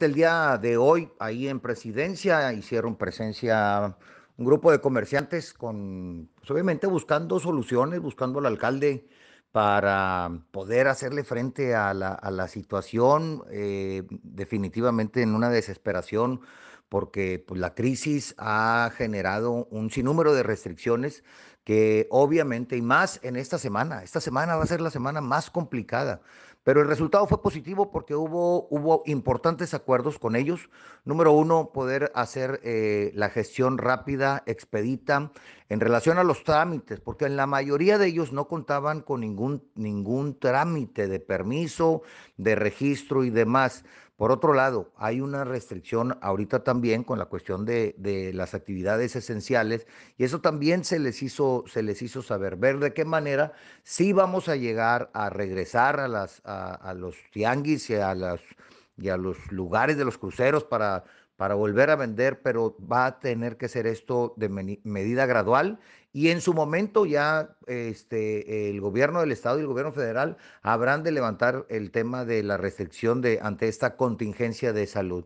El día de hoy, ahí en presidencia, hicieron presencia un grupo de comerciantes con, pues, obviamente buscando soluciones, buscando al alcalde para poder hacerle frente a la, situación, eh, definitivamente en una desesperación, porque pues, la crisis ha generado un sinnúmero de restricciones que obviamente, y más en esta semana, esta semana va a ser la semana más complicada pero el resultado fue positivo porque hubo, hubo importantes acuerdos con ellos. Número uno, poder hacer eh, la gestión rápida, expedita, en relación a los trámites, porque en la mayoría de ellos no contaban con ningún, ningún trámite de permiso, de registro y demás. Por otro lado, hay una restricción ahorita también con la cuestión de, las actividades esenciales y eso también se les, hizo, se les hizo saber, ver de qué manera sí vamos a llegar a regresar a, las, a los tianguis y a las y a los lugares de los cruceros para, para volver a vender, pero va a tener que ser esto de medida gradual y en su momento ya este, el gobierno del Estado y el gobierno federal habrán de levantar el tema de la restricción de, ante esta contingencia de salud.